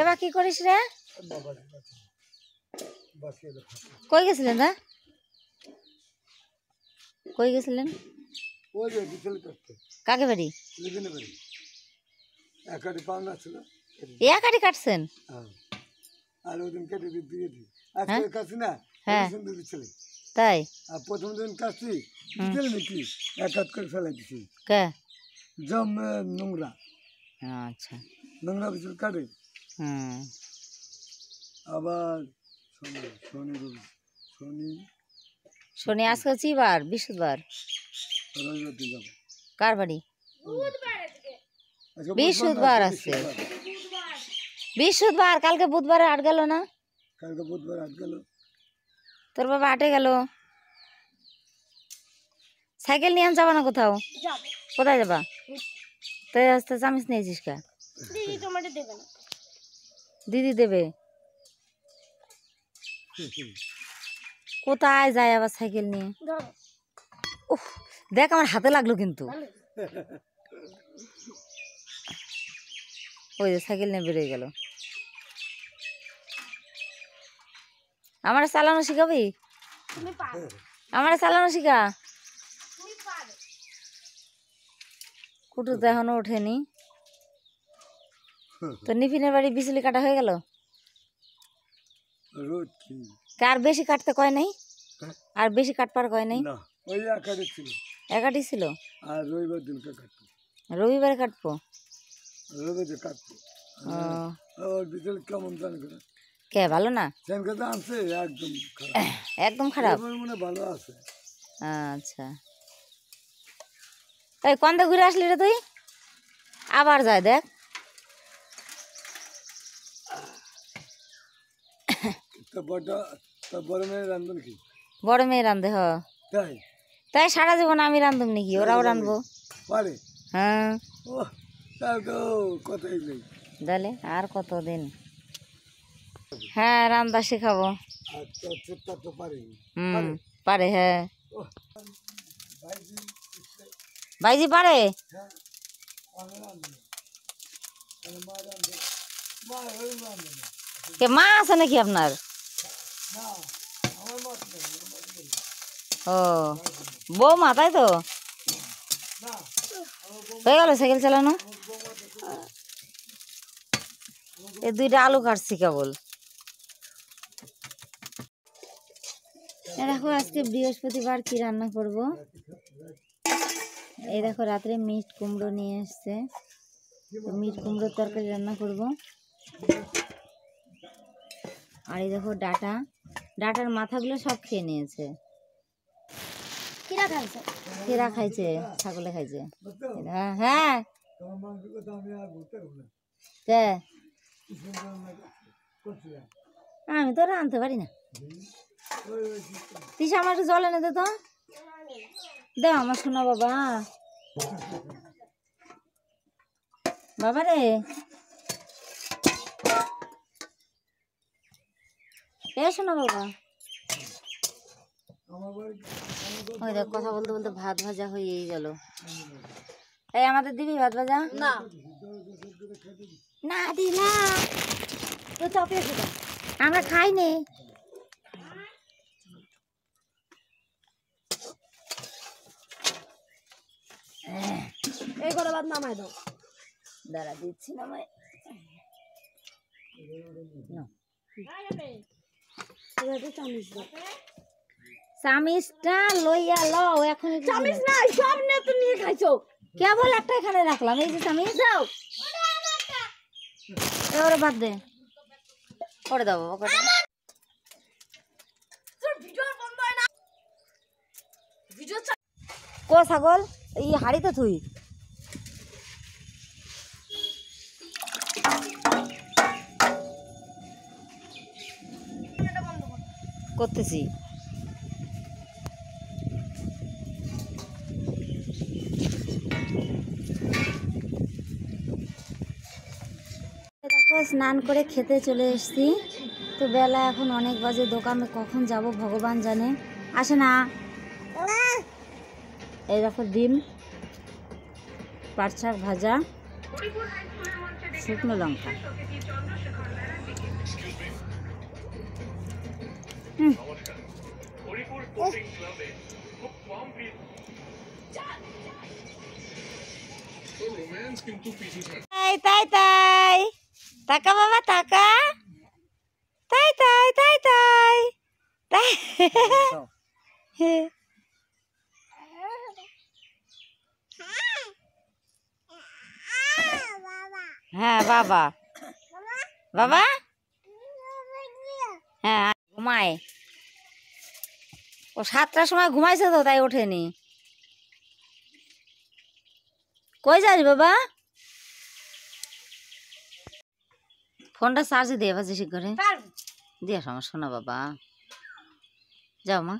এবার কি করিস রে কই গেছিলেন দা কই গেছিলেন কাকে বাড়ি কাটছেন হ্যাঁ। আর ওদিন কেটে দিয়ে দিই হ্যাঁ? আজকে কাটছি হ্যাঁ। সুন্দর ছেলে তাই আর প্রথম দিন কাটছি এক করে ফেলাই দিছি কে নোংরা আচ্ছা। নোংরা বিচুল কাটে হুম আবার শনি শনি শনি আজকে হচ্ছে বার বৃহস্পতিবার রবিবার দিন যাবো কার বাড়ি বৃহস্পতিবার আছে বৃহস্পতিবার কালকে বুধবারে আট গেল না কালকে বুধবার আট গেল তোর বাবা আটে গেল সাইকেল নিয়ে যাবা না কোথাও কোথায় যাবা তাই আসতে চামিস নিয়েছিস কে তোমার দেবে না দিদি দেবে কোথায় যায় আবার সাইকেল নিয়ে দেখ আমার হাতে লাগলো কিন্তু ওই যে সাইকেল নিয়ে বেরিয়ে গেল আমার চালানো শিখাবি আমার চালানো শিখা কুটু তো এখনো ওঠেনি তো নিফিনের বাড়ি বিচুলি কাটা হয়ে গেল আর বেশি কাটতে কয় নাই হ্যাঁ। আর বেশি কাটপার কয় নাই একাটি ছিল আর রবিবার কাটবো রবিবার রবিবার কেমন জানি কে ভালো না একদম একদম খারাপ মনে ভালো আছে আচ্ছা এই কন্দা ঘুরে আসলি রে তুই আবার যায় দেখ বড় মেয়ে রান্ধে হ তাই সারা জীবন আমি রান্ধব নাকি ওরাও রান্ধবো হ্যাঁ ও তার তো তাহলে আর কতদিন হ্যাঁ রান্না শেখাবো আচ্ছা, আচ্ছা, হুম পারে হ্যাঁ ভাইজি পারে কে হ্যাঁ, মা আছে নাকি আপনার ও মা তাই তো হয়ে গেল সাইকেল চালানো এই দুইটা আলু কাটছি কেবল দেখো আজকে বৃহস্পতিবার কি রান্না করব এই দেখো রাত্রে মিট কুমড়ো নিয়ে এসছে মিট কুমড়োর তরকারি রান্না করব আর এই দেখো ডাটা ডাটার মাথাগুলো সব খেয়ে নিয়েছে কেরা খাইছে ছাগলে খাইছে হ্যাঁ হ্যাঁ আমি তো রাঁধতে পারি না তিস আমার একটু জল এনে দে তো দে আমার শোনা বাবা বাবা রে এই শোনো বাবা ওই দেখ কথা বলতে বলতে ভাত ভাজা হয়েই গেল এই আমাদের দিবি ভাত ভাজা না না দিলা তো চাপিয়ে আমরা খাইনি এই করে ভাত নামায় দাও দাঁড়া দিচ্ছি নামায় না চামিচটা লইয়া লও এখন নিয়ে খাইছো কেবল রাখলাম এই যে এবার বাদ দে করে কো ছাগল এই হাড়িতে থুই করতেছি স্নান করে খেতে চলে এসছি তো বেলা এখন অনেক বাজে দোকানে কখন যাব ভগবান জানে আসে না এই দেখো ডিম পাটশাক ভাজা শুকনো লঙ্কা তাই তাই তাই তাকা বাবা তাকা তাই তাই তাই তাই তাই হ্যাঁ বাবা বাবা হ্যাঁ ঘুমায় ও সাতটার সময় ঘুমাইছে তো তাই ওঠেনি কই যাস বাবা ফোনটা চার্জে দিয়ে বাজে শীঘ্রে দিয়ে সমস্যা না বাবা যাও মা